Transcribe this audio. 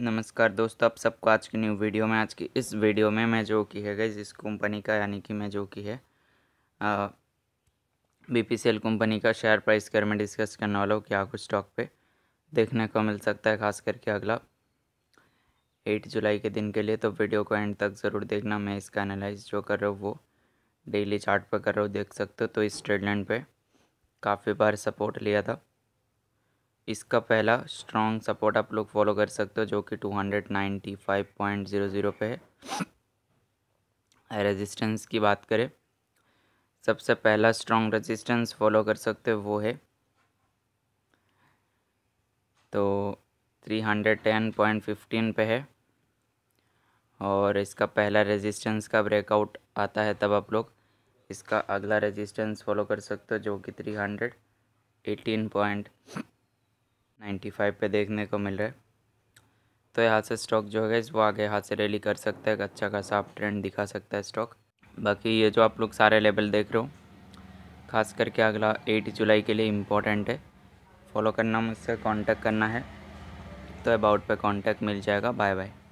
नमस्कार दोस्तों आप सबको आज की न्यू वीडियो में आज की इस वीडियो में मैं जो की है गई इस कंपनी का यानी कि मैं जो की है B P C L company का शेयर प्राइस कर मैं डिस्कस करने वाला हूँ क्या कुछ स्टॉक पे देखने को मिल सकता है खास करके अगला एट जुलाई के दिन के लिए तो वीडियो को एंड तक ज़रूर देखना मैं इसका एनालाइज जो कर रहा हूँ वो डेली चार्ट पर कर रहा हूँ देख सकते हो तो इस ट्रेडलैंड पर काफ़ी बार सपोर्ट लिया था इसका पहला स्ट्रॉन्ग सपोर्ट आप लोग फॉलो कर सकते हो जो कि 295.00 पे है रेजिस्टेंस की बात करें सबसे पहला स्ट्रॉन्ग रेजिस्टेंस फॉलो कर सकते हो वो है तो 310.15 पे है और इसका पहला रेजिस्टेंस का ब्रेकआउट आता है तब आप लोग इसका अगला रेजिस्टेंस फॉलो कर सकते हो जो कि three hundred eighteen point ninety five पे देखने को मिल रहा है तो यहाँ से स्टॉक जो है वो आगे यहाँ से रैली कर सकता है एक अच्छा खासा आप ट्रेंड दिखा सकता है स्टॉक बाकी ये जो आप लोग सारे लेवल देख रहे हो खास करके अगला एट जुलाई के लिए इम्पोर्टेंट है फॉलो करना मुझसे कांटेक्ट करना है तो अबाउट पे कांटेक्ट मिल जाएगा बाय बाय